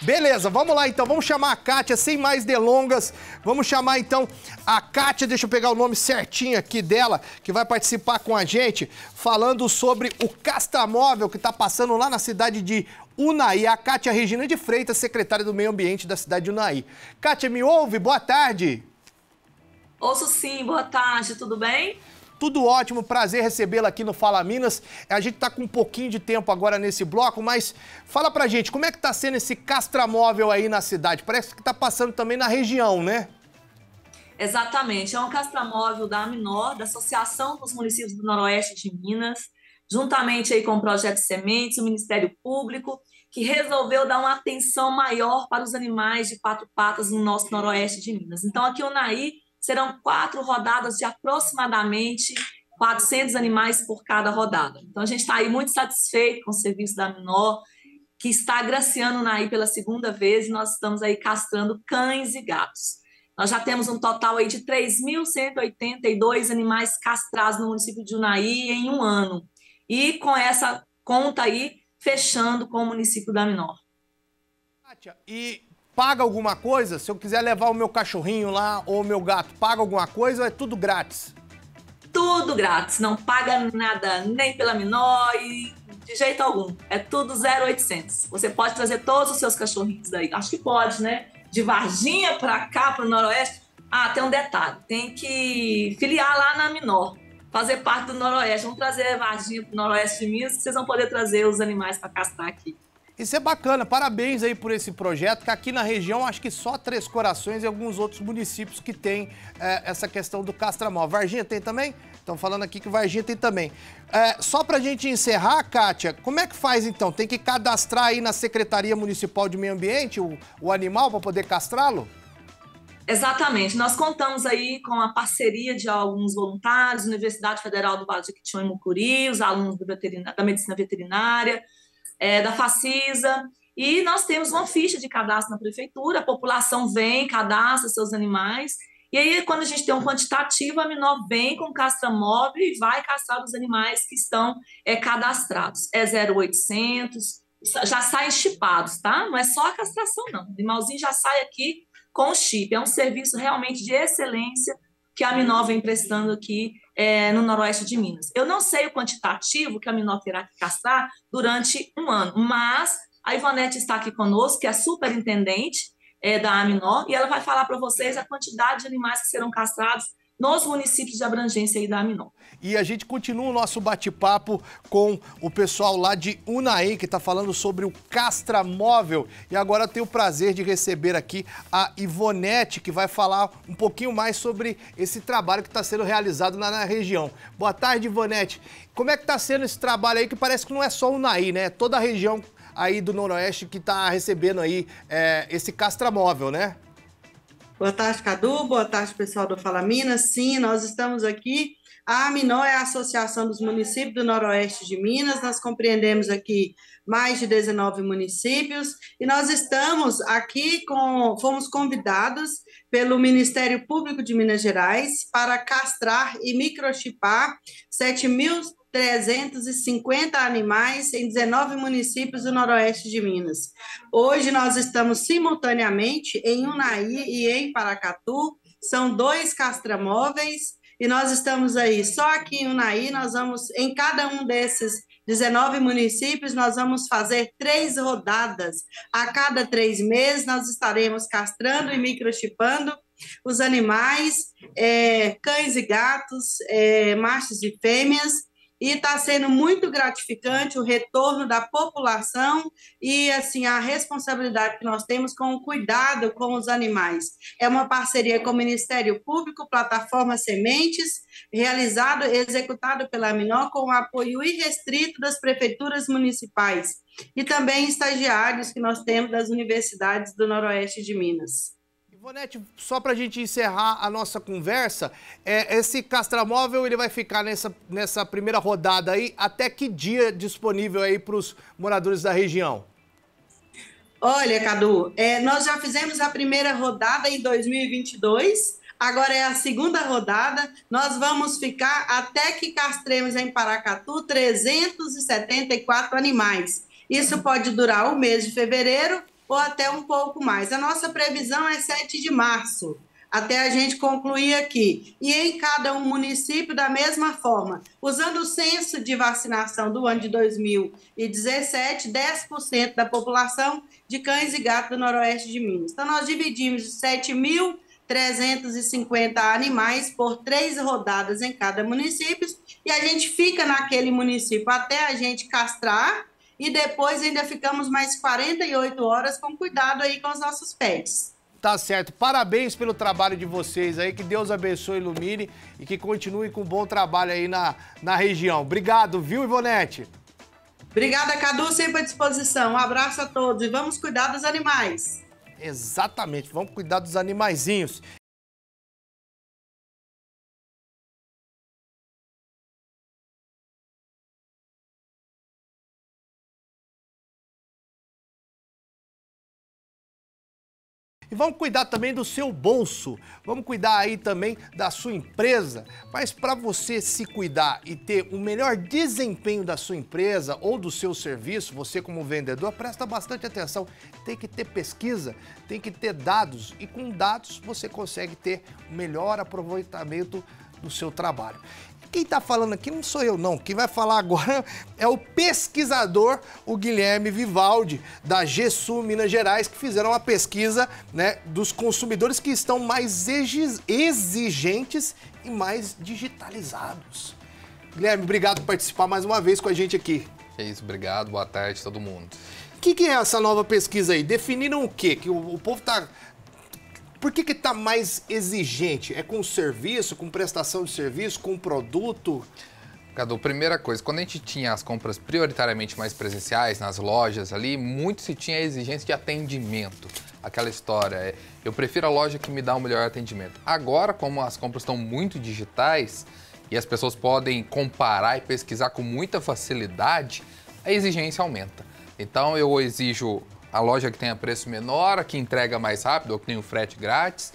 Beleza, vamos lá então, vamos chamar a Kátia, sem mais delongas, vamos chamar então a Kátia, deixa eu pegar o nome certinho aqui dela, que vai participar com a gente, falando sobre o Castamóvel que está passando lá na cidade de Unai. A Kátia Regina de Freitas, secretária do Meio Ambiente da cidade de Unai. Kátia, me ouve? Boa tarde. Ouço sim, boa tarde, tudo bem? Tudo ótimo, prazer recebê-la aqui no Fala Minas. A gente está com um pouquinho de tempo agora nesse bloco, mas fala pra gente, como é que tá sendo esse castramóvel aí na cidade? Parece que tá passando também na região, né? Exatamente, é um castramóvel da Aminor, da Associação dos Municípios do Noroeste de Minas, juntamente aí com o Projeto Sementes, o Ministério Público, que resolveu dar uma atenção maior para os animais de quatro patas no nosso Noroeste de Minas. Então, aqui é o naí serão quatro rodadas de aproximadamente 400 animais por cada rodada. Então, a gente está aí muito satisfeito com o serviço da Minor, que está agraciando aí pela segunda vez, e nós estamos aí castrando cães e gatos. Nós já temos um total aí de 3.182 animais castrados no município de Unai em um ano. E com essa conta aí, fechando com o município da Minor. E paga alguma coisa? Se eu quiser levar o meu cachorrinho lá ou o meu gato, paga alguma coisa ou é tudo grátis? Tudo grátis, não paga nada, nem pela menor e de jeito algum. É tudo 0800. Você pode trazer todos os seus cachorrinhos daí. Acho que pode, né? De Varginha para cá, para o Noroeste. Ah, tem um detalhe. Tem que filiar lá na Minor. Fazer parte do Noroeste. Vamos trazer Varginha para o Noroeste de Minas. Vocês vão poder trazer os animais para castrar aqui. Isso é bacana, parabéns aí por esse projeto, que aqui na região acho que só Três Corações e alguns outros municípios que tem é, essa questão do castramol. Varginha tem também? Estão falando aqui que Varginha tem também. É, só para a gente encerrar, Kátia, como é que faz então? Tem que cadastrar aí na Secretaria Municipal de Meio Ambiente o, o animal para poder castrá-lo? Exatamente. Nós contamos aí com a parceria de alguns voluntários, Universidade Federal do Vale do Jequitinhonha e Mucuri, os alunos da medicina veterinária, é, da Facisa, e nós temos uma ficha de cadastro na prefeitura, a população vem, cadastra seus animais, e aí quando a gente tem um quantitativo, a menor vem com caça móvel e vai caçar os animais que estão é, cadastrados. É 0800, já saem chipados, tá? Não é só a castração, não. O animalzinho já sai aqui com o chip. É um serviço realmente de excelência que a Minol vem prestando aqui é, no noroeste de Minas. Eu não sei o quantitativo que a Minol terá que caçar durante um ano, mas a Ivanete está aqui conosco, que é superintendente é, da Aminor, e ela vai falar para vocês a quantidade de animais que serão caçados nos municípios de abrangência e da Aminon. E a gente continua o nosso bate-papo com o pessoal lá de Unai que está falando sobre o Castra Móvel. E agora eu tenho o prazer de receber aqui a Ivonete, que vai falar um pouquinho mais sobre esse trabalho que está sendo realizado lá na região. Boa tarde, Ivonete. Como é que está sendo esse trabalho aí, que parece que não é só Unai né? É toda a região aí do Noroeste que está recebendo aí é, esse Castra Móvel, né? Boa tarde, Cadu. Boa tarde, pessoal do Fala Minas. Sim, nós estamos aqui. A Aminó é a Associação dos Municípios do Noroeste de Minas. Nós compreendemos aqui mais de 19 municípios e nós estamos aqui com fomos convidados pelo Ministério Público de Minas Gerais para castrar e microchipar 7 mil 350 animais em 19 municípios do noroeste de Minas. Hoje nós estamos simultaneamente em Unai e em Paracatu, são dois castramóveis e nós estamos aí. Só aqui em Unai nós vamos em cada um desses 19 municípios, nós vamos fazer três rodadas. A cada três meses, nós estaremos castrando e microchipando os animais, é, cães e gatos, é, machos e fêmeas, e está sendo muito gratificante o retorno da população e assim a responsabilidade que nós temos com o cuidado com os animais. É uma parceria com o Ministério Público, plataforma Sementes, realizado executado pela Minor com o apoio irrestrito das prefeituras municipais e também estagiários que nós temos das universidades do Noroeste de Minas. Bonete, só para a gente encerrar a nossa conversa, é, esse castramóvel ele vai ficar nessa, nessa primeira rodada aí até que dia disponível aí para os moradores da região? Olha, Cadu, é, nós já fizemos a primeira rodada em 2022, agora é a segunda rodada. Nós vamos ficar até que castremos em Paracatu 374 animais. Isso pode durar o mês de fevereiro ou até um pouco mais. A nossa previsão é 7 de março, até a gente concluir aqui. E em cada um município, da mesma forma, usando o censo de vacinação do ano de 2017, 10% da população de cães e gatos do noroeste de Minas. Então, nós dividimos 7.350 animais por três rodadas em cada município, e a gente fica naquele município até a gente castrar e depois ainda ficamos mais 48 horas com cuidado aí com os nossos pets. Tá certo. Parabéns pelo trabalho de vocês aí. Que Deus abençoe, ilumine e que continue com um bom trabalho aí na, na região. Obrigado, viu, Ivonete? Obrigada, Cadu, sempre à disposição. Um abraço a todos e vamos cuidar dos animais. Exatamente, vamos cuidar dos animaizinhos. E vamos cuidar também do seu bolso, vamos cuidar aí também da sua empresa. Mas para você se cuidar e ter o melhor desempenho da sua empresa ou do seu serviço, você como vendedor, presta bastante atenção. Tem que ter pesquisa, tem que ter dados e com dados você consegue ter o melhor aproveitamento do seu trabalho. Quem está falando aqui não sou eu, não. Quem vai falar agora é o pesquisador, o Guilherme Vivaldi, da GESU Minas Gerais, que fizeram uma pesquisa né, dos consumidores que estão mais exigentes e mais digitalizados. Guilherme, obrigado por participar mais uma vez com a gente aqui. É isso, obrigado, boa tarde todo mundo. O que, que, é essa nova pesquisa aí? Definiram o quê? Que o, o povo está por que está mais exigente? É com serviço, com prestação de serviço, com produto? Cadu, primeira coisa, quando a gente tinha as compras prioritariamente mais presenciais, nas lojas ali, muito se tinha a exigência de atendimento. Aquela história, é, eu prefiro a loja que me dá o um melhor atendimento. Agora, como as compras estão muito digitais e as pessoas podem comparar e pesquisar com muita facilidade, a exigência aumenta. Então, eu exijo a loja que tenha preço menor, a que entrega mais rápido, ou que tem o frete grátis.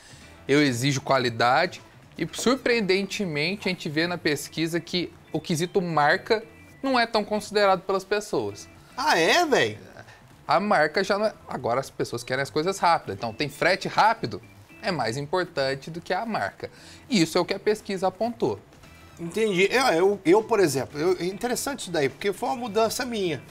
Eu exijo qualidade. E surpreendentemente, a gente vê na pesquisa que o quesito marca não é tão considerado pelas pessoas. Ah, é, velho? A marca já não é... Agora as pessoas querem as coisas rápidas. Então, tem frete rápido? É mais importante do que a marca. E Isso é o que a pesquisa apontou. Entendi. Eu, é, eu, eu por exemplo, eu, é interessante isso daí, porque foi uma mudança minha.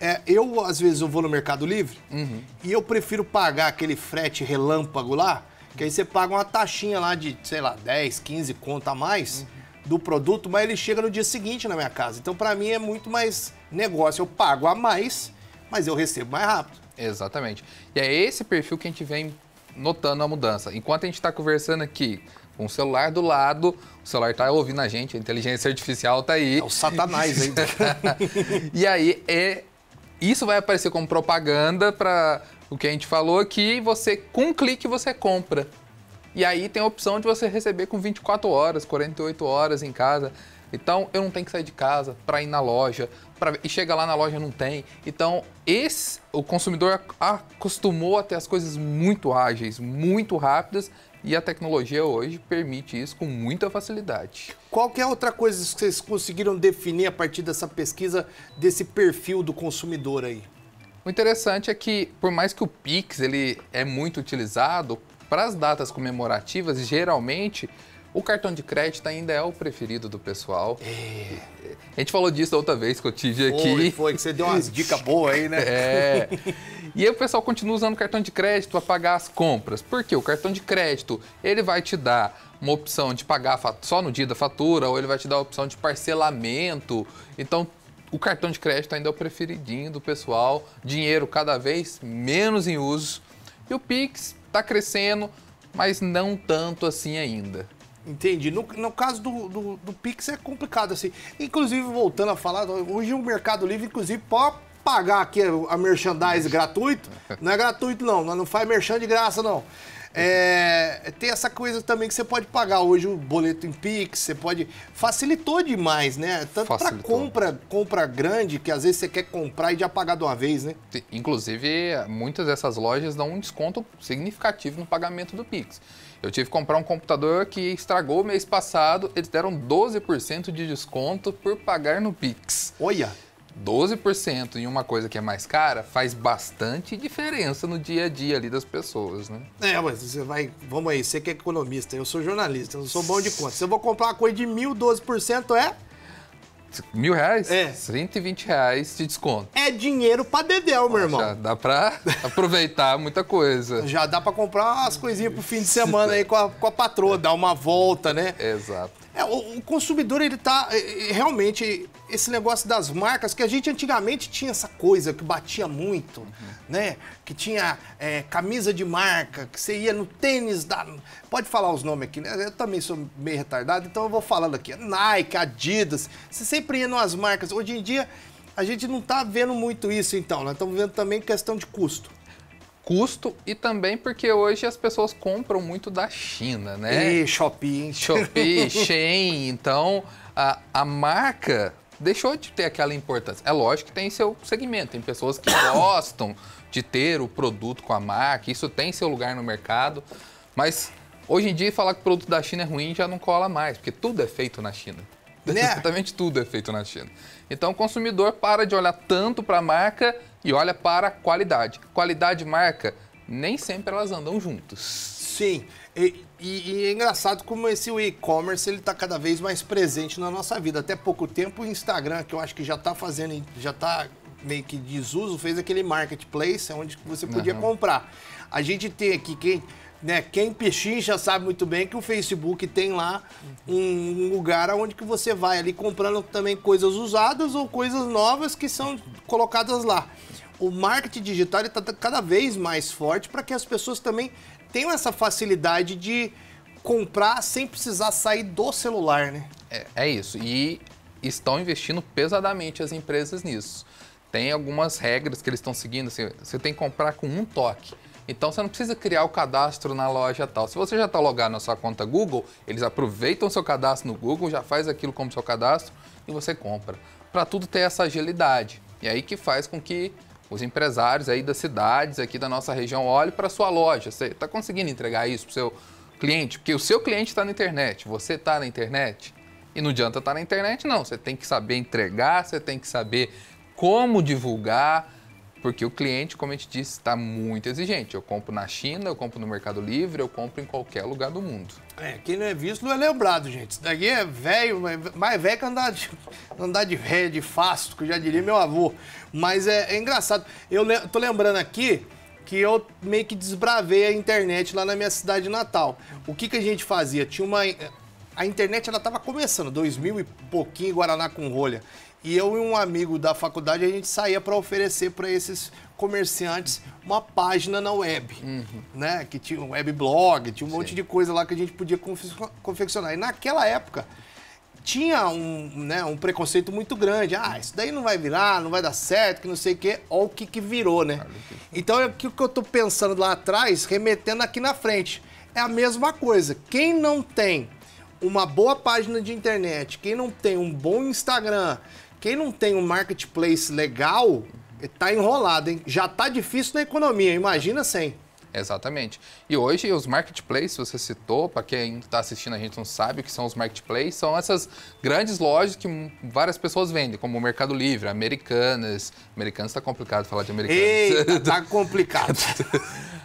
É, eu, às vezes, eu vou no Mercado Livre uhum. e eu prefiro pagar aquele frete relâmpago lá, que aí você paga uma taxinha lá de, sei lá, 10, 15 conto a mais uhum. do produto, mas ele chega no dia seguinte na minha casa. Então, para mim, é muito mais negócio. Eu pago a mais, mas eu recebo mais rápido. Exatamente. E é esse perfil que a gente vem notando a mudança. Enquanto a gente está conversando aqui com o celular do lado, o celular está ouvindo a gente, a inteligência artificial está aí. É o satanás ainda. e aí é isso vai aparecer como propaganda para o que a gente falou aqui e você, com um clique, você compra. E aí tem a opção de você receber com 24 horas, 48 horas em casa. Então eu não tenho que sair de casa para ir na loja, pra... e chega lá na loja não tem. Então esse o consumidor acostumou a ter as coisas muito ágeis, muito rápidas e a tecnologia hoje permite isso com muita facilidade. Qualquer é outra coisa que vocês conseguiram definir a partir dessa pesquisa desse perfil do consumidor aí? O interessante é que, por mais que o Pix ele é muito utilizado, para as datas comemorativas, geralmente o cartão de crédito ainda é o preferido do pessoal. É. A gente falou disso outra vez que eu tive aqui. Foi, foi que você deu umas dicas boas aí, né? É. E aí o pessoal continua usando o cartão de crédito para pagar as compras. Porque o cartão de crédito, ele vai te dar uma opção de pagar só no dia da fatura, ou ele vai te dar a opção de parcelamento. Então, o cartão de crédito ainda é o preferidinho do pessoal. Dinheiro cada vez menos em uso. E o Pix está crescendo, mas não tanto assim ainda. Entendi. No, no caso do, do, do, Pix é complicado assim. Inclusive, voltando a falar, hoje o Mercado Livre, inclusive, pode pagar aqui a, merchandise gratuito. Não é gratuito, não. Não faz merchan de graça, não. É, tem essa coisa também que você pode pagar hoje o boleto em Pix, você pode. Facilitou demais, né? Tanto para compra, compra grande, que às vezes você quer comprar e já pagar de uma vez, né? Inclusive, muitas dessas lojas dão um desconto significativo no pagamento do Pix. Eu tive que comprar um computador que estragou mês passado. Eles deram 12% de desconto por pagar no Pix. Olha! 12% em uma coisa que é mais cara faz bastante diferença no dia a dia ali das pessoas, né? É, mas você vai. Vamos aí, você que é economista, eu sou jornalista, eu sou bom de conta. Se eu vou comprar uma coisa de mil, 12% é Mil reais? É. 120 reais de desconto. É dinheiro pra dedéu, meu irmão. Já dá pra aproveitar muita coisa. Já dá pra comprar umas coisinhas pro fim de semana aí com a, com a patroa, dar uma volta, né? Exato. É, o, o, consumidor, ele tá. É, é, realmente, esse negócio das marcas, que a gente antigamente tinha essa coisa que batia muito, uhum. né? Que tinha é, camisa de marca, que você ia no tênis da. Pode falar os nomes aqui, né? Eu também sou meio retardado, então eu vou falando aqui. Nike, Adidas. Você sempre ia nas marcas. Hoje em dia, a gente não tá vendo muito isso, então. Nós estamos vendo também questão de custo custo e também porque hoje as pessoas compram muito da China, né? E shopping, Shopee, Shein, então a, a marca deixou de ter aquela importância. É lógico que tem seu segmento, tem pessoas que gostam de ter o produto com a marca, isso tem seu lugar no mercado, mas hoje em dia falar que o produto da China é ruim já não cola mais, porque tudo é feito na China. Né? Exatamente tudo é feito na China. Então o consumidor para de olhar tanto para a marca e olha para a qualidade. Qualidade e marca, nem sempre elas andam juntas. Sim. E, e, e, é engraçado como esse e-commerce ele está cada vez mais presente na nossa vida. Até pouco tempo o Instagram, que eu acho que já está fazendo, já está meio que desuso, fez aquele marketplace onde você podia uhum. comprar. A gente tem aqui quem né, quem pechincha sabe muito bem que o Facebook tem lá um lugar onde que você vai ali comprando também coisas usadas ou coisas novas que são colocadas lá o marketing digital está cada vez mais forte para que as pessoas também tenham essa facilidade de comprar sem precisar sair do celular, né? É, é isso. E estão investindo pesadamente as empresas nisso. Tem algumas regras que eles estão seguindo. Assim, você tem que comprar com um toque. Então você não precisa criar o cadastro na loja tal. Se você já está logado na sua conta Google, eles aproveitam o seu cadastro no Google, já faz aquilo como seu cadastro e você compra. Para tudo ter essa agilidade. E aí que faz com que os empresários aí das cidades aqui da nossa região olhem para sua loja. Você está conseguindo entregar isso para o seu cliente? Porque o seu cliente está na internet, você está na internet. E não adianta estar tá na internet, não. Você tem que saber entregar, você tem que saber como divulgar, porque o cliente, como a gente disse, está muito exigente. Eu compro na China, eu compro no Mercado Livre, eu compro em qualquer lugar do mundo. É, quem não é visto não é lembrado, gente. Isso daqui é velho, mais velho que andar de, andar de velho, de fácil, que já diria meu avô. Mas é, é engraçado. Eu le tô lembrando aqui que eu meio que desbravei a internet lá na minha cidade natal. O que, que a gente fazia? Tinha uma. A internet ela estava começando, 2000 e pouquinho, Guaraná com rolha. E eu e um amigo da faculdade, a gente saía para oferecer para esses comerciantes uma página na web, uhum. né? Que tinha um webblog, tinha um Sim. monte de coisa lá que a gente podia confeccionar. E naquela época tinha um, né, um preconceito muito grande. Ah, isso daí não vai virar, não vai dar certo, que não sei o quê. Olha o que, que virou, né? Então, é o que eu tô pensando lá atrás, remetendo aqui na frente. É a mesma coisa. Quem não tem uma boa página de internet, quem não tem um bom Instagram, quem não tem um marketplace legal, tá enrolado, hein? Já tá difícil na economia, imagina sem. Exatamente. E hoje os marketplaces, você citou, para quem está assistindo a gente não sabe o que são os marketplaces, são essas grandes lojas que várias pessoas vendem, como o Mercado Livre, Americanas. Americanas está complicado falar de Americanas. Eita, tá complicado.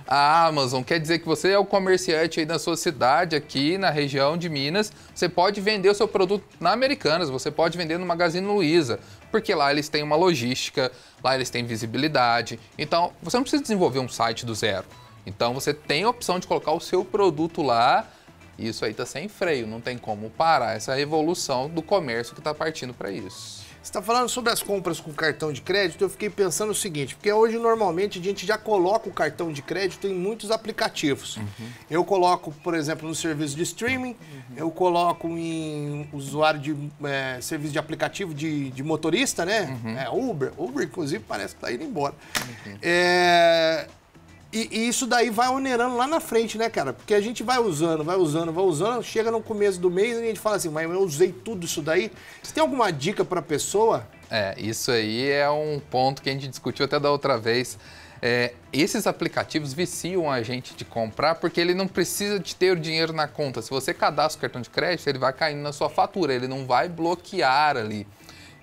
a Amazon, quer dizer que você é o comerciante aí da sua cidade, aqui na região de Minas, você pode vender o seu produto na Americanas, você pode vender no Magazine Luiza, porque lá eles têm uma logística, lá eles têm visibilidade. Então, você não precisa desenvolver um site do zero. Então você tem a opção de colocar o seu produto lá. E isso aí está sem freio, não tem como parar essa evolução do comércio que está partindo para isso. Você está falando sobre as compras com cartão de crédito, eu fiquei pensando o seguinte, porque hoje normalmente a gente já coloca o cartão de crédito em muitos aplicativos. Uhum. Eu coloco, por exemplo, no serviço de streaming, uhum. eu coloco em usuário de é, serviço de aplicativo de, de motorista, né? Uhum. É, Uber. Uber, inclusive, parece que está indo embora. Uhum. É, e, e, isso daí vai onerando lá na frente, né, cara? Porque a gente vai usando, vai usando, vai usando, chega no começo do mês e a gente fala assim, mas eu usei tudo isso daí. Você tem alguma dica para a pessoa? É, isso aí é um ponto que a gente discutiu até da outra vez. É, esses aplicativos viciam a gente de comprar porque ele não precisa de ter o dinheiro na conta. Se você cadastra o cartão de crédito, ele vai caindo na sua fatura, ele não vai bloquear ali.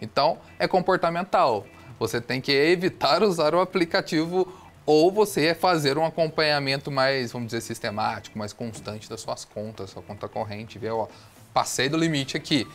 Então, é comportamental. Você tem que evitar usar o aplicativo ou você fazer um acompanhamento mais, vamos dizer, sistemático, mais constante das suas contas, sua conta corrente, ver, ó, passei do limite aqui.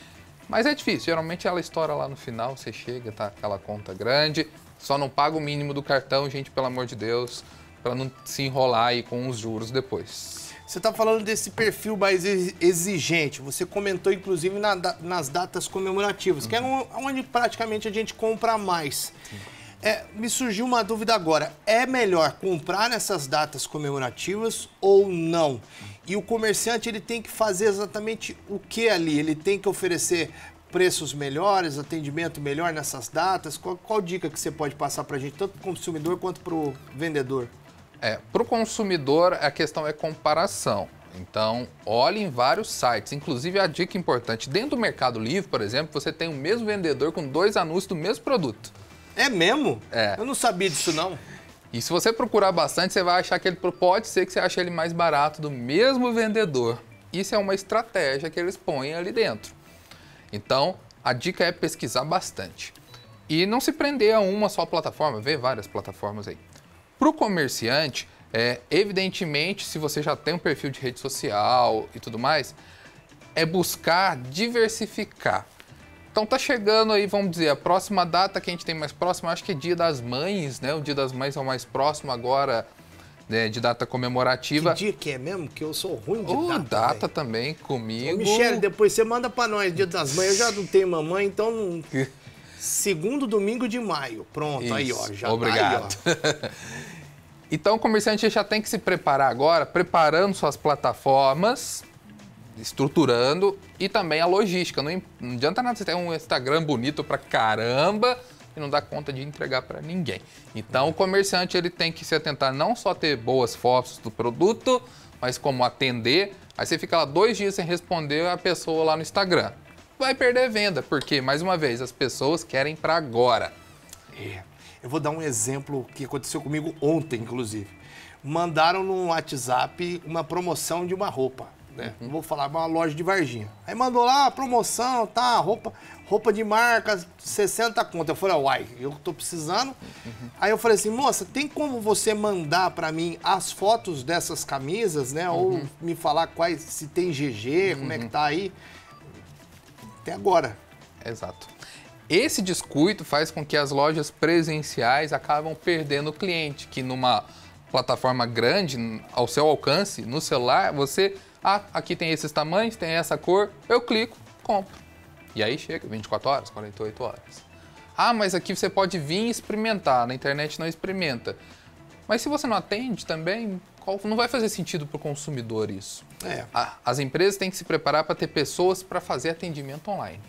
Mas é difícil, geralmente ela estoura lá no final, você chega, tá aquela conta grande, só não paga o mínimo do cartão, gente, pelo amor de Deus, para não se enrolar aí com os juros depois. Você está falando desse perfil mais exigente, você comentou inclusive na, nas datas comemorativas, uhum. que é onde praticamente a gente compra mais. Sim. É, me surgiu uma dúvida agora. É melhor comprar nessas datas comemorativas ou não? E o comerciante ele tem que fazer exatamente o que ali? Ele tem que oferecer preços melhores, atendimento melhor nessas datas? Qual, qual dica que você pode passar para a gente, tanto para o consumidor quanto para o vendedor? É, para o consumidor, a questão é comparação. Então, olhe em vários sites. Inclusive, a dica importante: dentro do Mercado Livre, por exemplo, você tem o mesmo vendedor com dois anúncios do mesmo produto. É mesmo? É. Eu não sabia disso, não. E se você procurar bastante, você vai achar que ele pode ser que você ache ele mais barato do mesmo vendedor. Isso é uma estratégia que eles põem ali dentro. Então, a dica é pesquisar bastante. E não se prender a uma só plataforma, ver várias plataformas aí. Para o comerciante, é, evidentemente, se você já tem um perfil de rede social e tudo mais, é buscar diversificar. Então tá chegando aí, vamos dizer, a próxima data que a gente tem mais próxima, acho que é Dia das Mães, né? O Dia das Mães é o mais próximo agora né, de data comemorativa. Que dia que é mesmo? Que eu sou ruim de oh, data. data véio. também, comigo. Ô, Michele, depois você manda para nós Dia das Mães. Eu já não tenho mamãe, então não... Segundo domingo de maio. Pronto, Isso. aí ó, já Obrigado. Tá aí, ó. então o comerciante já tem que se preparar agora, preparando suas plataformas estruturando e também a logística. Não, adianta nada você ter um Instagram bonito pra caramba e não dá conta de entregar para ninguém. Então o comerciante ele tem que se atentar não só ter boas fotos do produto, mas como atender. Aí você fica lá dois dias sem responder a pessoa lá no Instagram. Vai perder venda, porque, mais uma vez, as pessoas querem para agora. É. Eu vou dar um exemplo que aconteceu comigo ontem, inclusive. Mandaram no WhatsApp uma promoção de uma roupa né? Uhum. Não vou falar, uma loja de Varginha. Aí mandou lá, promoção, tá, roupa, roupa de marca, 60 conto. Eu falei, uai, eu tô precisando. Uhum. Aí eu falei assim, moça, tem como você mandar para mim as fotos dessas camisas, né? Uhum. Ou me falar quais, se tem GG, uhum. como é que uhum. tá aí? Até agora. Exato. Esse descuido faz com que as lojas presenciais acabam perdendo o cliente, que numa plataforma grande, ao seu alcance, no celular, você ah, aqui tem esses tamanhos, tem essa cor, eu clico, compro. E aí chega, 24 horas, 48 horas. Ah, mas aqui você pode vir experimentar, na internet não experimenta. Mas se você não atende também, qual, não vai fazer sentido para o consumidor isso. É. as empresas têm que se preparar para ter pessoas para fazer atendimento online.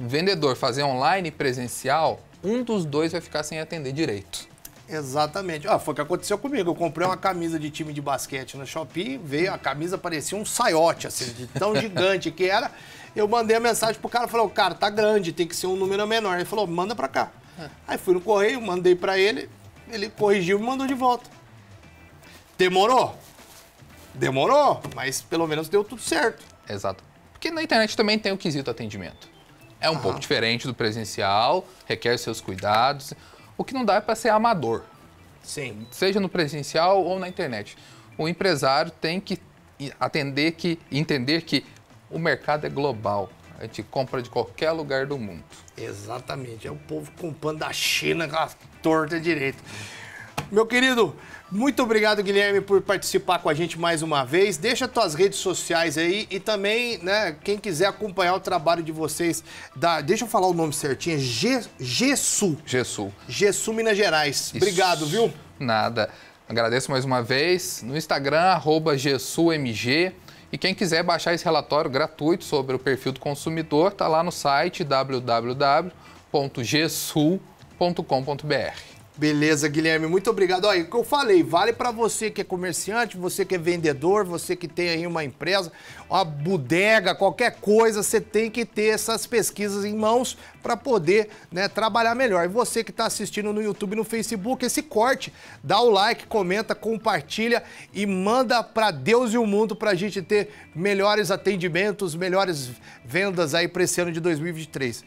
vendedor fazer online presencial, um dos dois vai ficar sem atender direito. Exatamente. Ah, foi o que aconteceu comigo. Eu comprei uma camisa de time de basquete no Shopping, veio a camisa, parecia um saiote, assim, de tão gigante que era. Eu mandei a mensagem pro cara, falou, cara, tá grande, tem que ser um número menor. Ele falou, manda pra cá. É. Aí fui no correio, mandei pra ele, ele corrigiu e me mandou de volta. Demorou? Demorou, mas pelo menos deu tudo certo. Exato. Porque na internet também tem o quesito atendimento. É um pouco diferente do presencial, requer seus cuidados. O que não dá é para ser amador. Sim. Seja no presencial ou na internet. O empresário tem que atender que entender que o mercado é global. A gente compra de qualquer lugar do mundo. Exatamente. É o povo comprando da China com a torta direito. Meu querido, muito obrigado, Guilherme, por participar com a gente mais uma vez. Deixa tuas redes sociais aí e também, né, quem quiser acompanhar o trabalho de vocês, da, deixa eu falar o nome certinho, Gessu. Gessu. Gessu Minas Gerais. Isso. Obrigado, viu? Nada. Agradeço mais uma vez. No Instagram, arroba GessuMG. E quem quiser baixar esse relatório gratuito sobre o perfil do consumidor, tá lá no site www.gesul.com.br. Beleza, Guilherme, muito obrigado. Olha, o que eu falei, vale para você que é comerciante, você que é vendedor, você que tem aí uma empresa, uma bodega, qualquer coisa, você tem que ter essas pesquisas em mãos para poder né, trabalhar melhor. E você que está assistindo no YouTube, no Facebook, esse corte, dá o like, comenta, compartilha e manda para Deus e o mundo para a gente ter melhores atendimentos, melhores vendas aí para esse ano de 2023.